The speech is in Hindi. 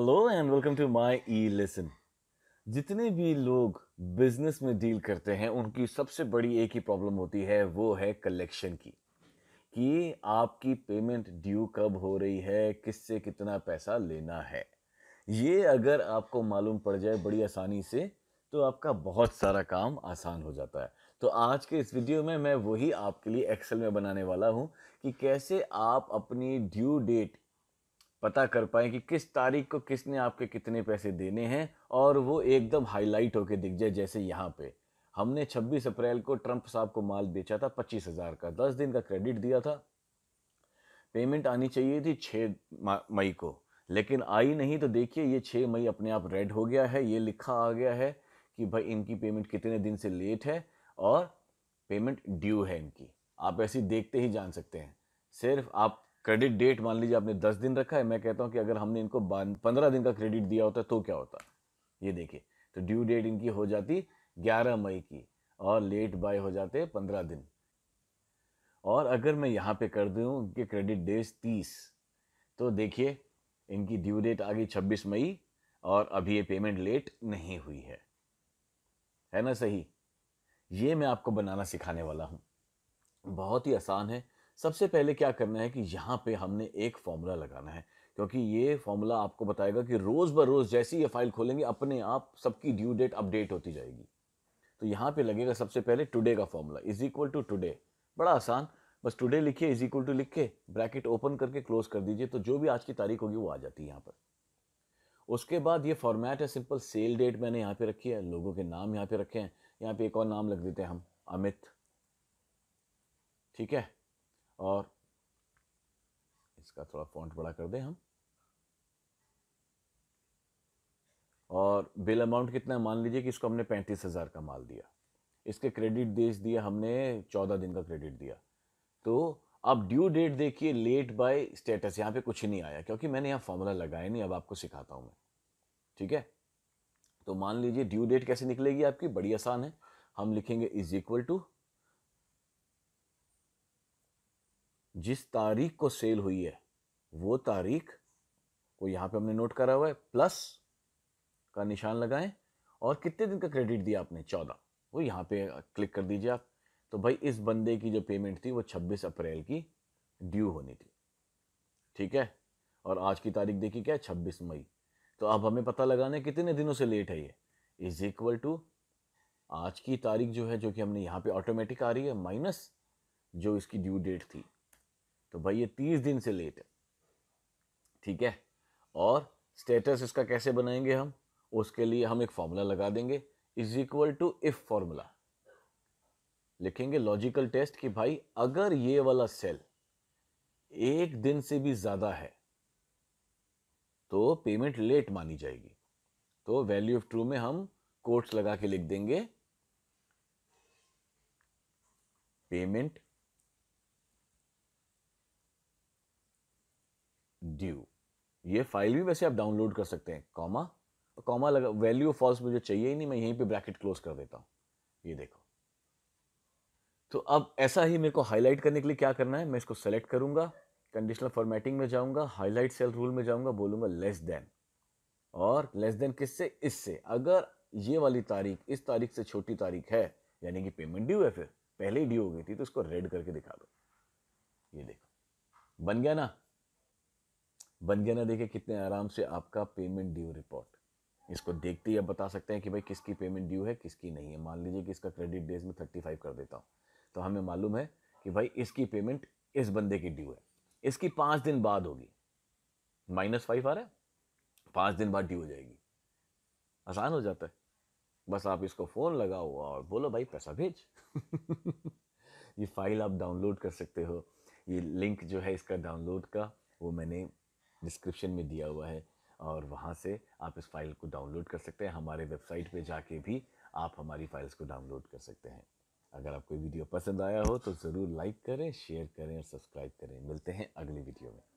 hello and welcome to my e lesson जितने भी लोग बिजनेस में डील करते हैं उनकी सबसे बड़ी एक ही प्रॉब्लम होती है वो है कलेक्शन की कि आपकी पेमेंट ड्यू कब हो रही है किससे कितना पैसा लेना है ये अगर आपको मालूम पड़ जाए बड़ी आसानी से तो आपका बहुत सारा काम आसान हो जाता है तो आज के इस वीडियो में मैं वही आपके लिए एक्सेल में बनाने वाला हूँ कि कैसे आप अपनी ड्यू डेट पता कर पाए कि किस तारीख को किसने आपके कितने पैसे देने हैं और वो एकदम हाईलाइट होके दिख जाए जैसे यहाँ पे हमने 26 अप्रैल को ट्रंप साहब को माल बेचा था पच्चीस हज़ार का दस दिन का क्रेडिट दिया था पेमेंट आनी चाहिए थी छः मई को लेकिन आई नहीं तो देखिए ये छः मई अपने आप रेड हो गया है ये लिखा आ गया है कि भाई इनकी पेमेंट कितने दिन से लेट है और पेमेंट ड्यू है इनकी आप ऐसी देखते ही जान सकते हैं सिर्फ आप क्रेडिट डेट मान लीजिए आपने दस दिन रखा है मैं कहता हूँ कि अगर हमने इनको पंद्रह दिन का क्रेडिट दिया होता तो क्या होता ये देखिए तो ड्यू डेट इनकी हो जाती ग्यारह मई की और लेट बाय हो जाते पंद्रह दिन और अगर मैं यहाँ पे कर दूँ इनके क्रेडिट डेज तीस तो देखिए इनकी ड्यू डेट आ गई छब्बीस मई और अभी ये पेमेंट लेट नहीं हुई है है ना सही ये मैं आपको बनाना सिखाने वाला हूँ बहुत ही आसान है सबसे पहले क्या करना है कि यहाँ पे हमने एक फॉर्मूला लगाना है क्योंकि ये फॉर्मूला आपको बताएगा कि रोज़ बर रोज़ जैसी ये फाइल खोलेंगे अपने आप सबकी ड्यू डेट अपडेट होती जाएगी तो यहाँ पे लगेगा सबसे पहले टुडे का formula is equal to today बड़ा आसान बस टुडे लिखिए इज इक्वल टू लिख के ब्रैकेट ओपन करके क्लोज कर दीजिए तो जो भी आज की तारीख होगी वो आ जाती है यहाँ पर उसके बाद ये फॉर्मेट है सिंपल सेल डेट मैंने यहाँ पे रखी है लोगों के नाम यहाँ पे रखे हैं यहाँ पे एक और नाम लग देते हैं हम अमित ठीक है और इसका थोड़ा फॉन्ट बड़ा कर दें हम और बिल अमाउंट कितना मान लीजिए कि इसको हमने पैंतीस हज़ार का माल दिया इसके क्रेडिट डेज दिया हमने चौदह दिन का क्रेडिट दिया तो अब ड्यू डेट देखिए लेट बाय स्टेटस यहाँ पे कुछ नहीं आया क्योंकि मैंने यहाँ फॉर्मूला लगाया नहीं अब आपको सिखाता हूँ मैं ठीक है तो मान लीजिए ड्यू डेट कैसे निकलेगी आपकी बड़ी आसान है हम लिखेंगे इज इक्वल टू जिस तारीख को सेल हुई है वो तारीख को यहाँ पे हमने नोट करा हुआ है प्लस का निशान लगाएं और कितने दिन का क्रेडिट दिया आपने चौदह वो यहाँ पे क्लिक कर दीजिए आप तो भाई इस बंदे की जो पेमेंट थी वो छब्बीस अप्रैल की ड्यू होनी थी ठीक है और आज की तारीख देखी क्या है छब्बीस मई तो अब हमें पता लगाना है कितने दिनों से लेट है ये इज इक्वल टू आज की तारीख जो है जो कि हमने यहाँ पे ऑटोमेटिक आ रही है माइनस जो इसकी ड्यू डेट थी तो भाई ये तीस दिन से लेट है ठीक है और स्टेटस इसका कैसे बनाएंगे हम उसके लिए हम एक फॉर्मूला लगा देंगे is equal to if formula लिखेंगे लॉजिकल टेस्ट कि भाई अगर ये वाला सेल एक दिन से भी ज़्यादा है तो पेमेंट लेट मानी जाएगी तो वैल्यू ऑफ ट्रू में हम कोट्स लगा के लिख देंगे पेमेंट ड्यू ये फाइल भी वैसे आप डाउनलोड कर सकते हैं कॉमा कॉमा लगा वैल्यू फॉल्स मुझे चाहिए ही नहीं मैं यहीं पे ब्रैकेट क्लोज कर देता हूँ ये देखो तो अब ऐसा ही मेरे को हाईलाइट करने के लिए क्या करना है मैं इसको सेलेक्ट करूंगा कंडीशनल फॉर्मेटिंग में जाऊँगा हाईलाइट सेल रूल में जाऊँगा बोलूँगा लेस देन और लेस देन किससे इससे अगर ये वाली तारीख इस तारीख से छोटी तारीख है यानी कि पेमेंट ड्यू है फिर पहले ही ड्यू हो गई थी तो इसको रेड करके दिखा दो ये देखो बन गया ना बन गया ना देखे कितने आराम से आपका पेमेंट ड्यू रिपोर्ट इसको देखते ही आप बता सकते हैं कि भाई किसकी पेमेंट ड्यू है किसकी नहीं है मान लीजिए कि इसका क्रेडिट डेज में थर्टी फाइव कर देता हूँ तो हमें मालूम है कि भाई इसकी पेमेंट इस बंदे की ड्यू है इसकी पाँच दिन बाद होगी माइनस फाइव आ रहा है पाँच दिन बाद ड्यू हो जाएगी आसान हो जाता है बस आप इसको फ़ोन लगाओ और बोलो भाई पैसा भेज ये फाइल आप डाउनलोड कर सकते हो ये लिंक जो है इसका डाउनलोड का वो मैंने डिस्क्रिप्शन में दिया हुआ है और वहाँ से आप इस फाइल को डाउनलोड कर सकते हैं हमारे वेबसाइट पे जाके भी आप हमारी फाइल्स को डाउनलोड कर सकते हैं अगर आपको वीडियो पसंद आया हो तो ज़रूर लाइक करें शेयर करें और सब्सक्राइब करें मिलते हैं अगली वीडियो में